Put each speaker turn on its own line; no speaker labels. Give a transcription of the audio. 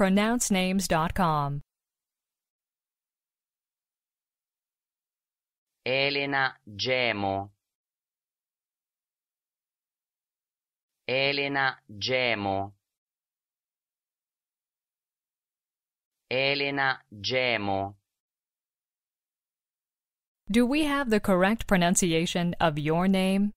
pronouncenames.com.
Elena Gemo. Elena Gemo. Elena Gemo.
Do we have the correct pronunciation of your name?